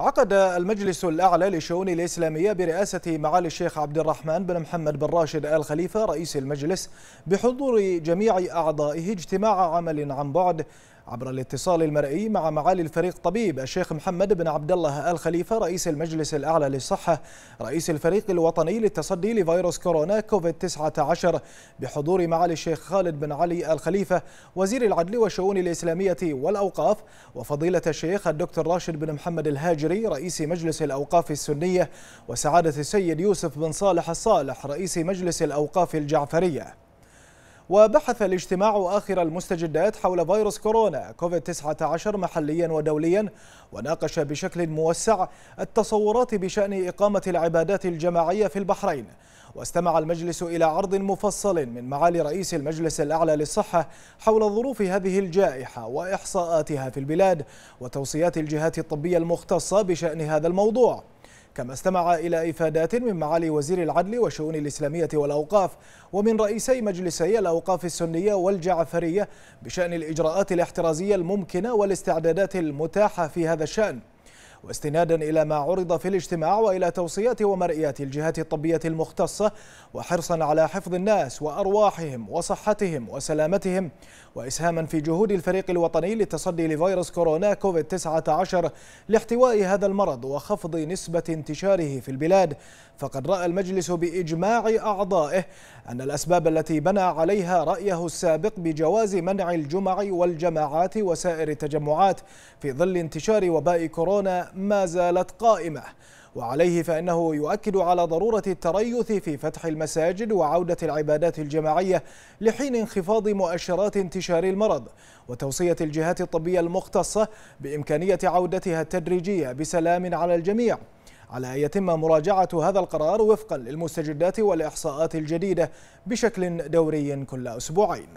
عقد المجلس الأعلى للشؤون الإسلامية برئاسة معالي الشيخ عبد الرحمن بن محمد بن راشد آل خليفة رئيس المجلس بحضور جميع أعضائه اجتماع عمل عن بعد عبر الاتصال المرئي مع معالي الفريق طبيب الشيخ محمد بن عبد الله آل خليفة رئيس المجلس الأعلى للصحة رئيس الفريق الوطني للتصدي لفيروس كورونا كوفيد 19 بحضور معالي الشيخ خالد بن علي آل خليفة وزير العدل والشؤون الإسلامية والأوقاف وفضيلة الشيخ الدكتور راشد بن محمد الهاجري رئيس مجلس الأوقاف السنية وسعادة السيد يوسف بن صالح الصالح رئيس مجلس الأوقاف الجعفرية وبحث الاجتماع آخر المستجدات حول فيروس كورونا كوفيد-19 محليا ودوليا وناقش بشكل موسع التصورات بشأن إقامة العبادات الجماعية في البحرين واستمع المجلس إلى عرض مفصل من معالي رئيس المجلس الأعلى للصحة حول ظروف هذه الجائحة وإحصاءاتها في البلاد وتوصيات الجهات الطبية المختصة بشأن هذا الموضوع كما استمع إلى إفادات من معالي وزير العدل والشؤون الإسلامية والأوقاف ومن رئيسي مجلسي الأوقاف السنية والجعفرية بشأن الإجراءات الاحترازية الممكنة والاستعدادات المتاحة في هذا الشأن واستنادا إلى ما عرض في الاجتماع وإلى توصيات ومرئيات الجهات الطبية المختصة وحرصا على حفظ الناس وأرواحهم وصحتهم وسلامتهم وإسهاما في جهود الفريق الوطني للتصدي لفيروس كورونا كوفيد 19 لاحتواء هذا المرض وخفض نسبة انتشاره في البلاد فقد رأى المجلس بإجماع أعضائه أن الأسباب التي بنى عليها رأيه السابق بجواز منع الجمع والجماعات وسائر التجمعات في ظل انتشار وباء كورونا ما زالت قائمة وعليه فإنه يؤكد على ضرورة التريث في فتح المساجد وعودة العبادات الجماعية لحين انخفاض مؤشرات انتشار المرض وتوصية الجهات الطبية المختصة بإمكانية عودتها التدريجية بسلام على الجميع على أن يتم مراجعة هذا القرار وفقا للمستجدات والإحصاءات الجديدة بشكل دوري كل أسبوعين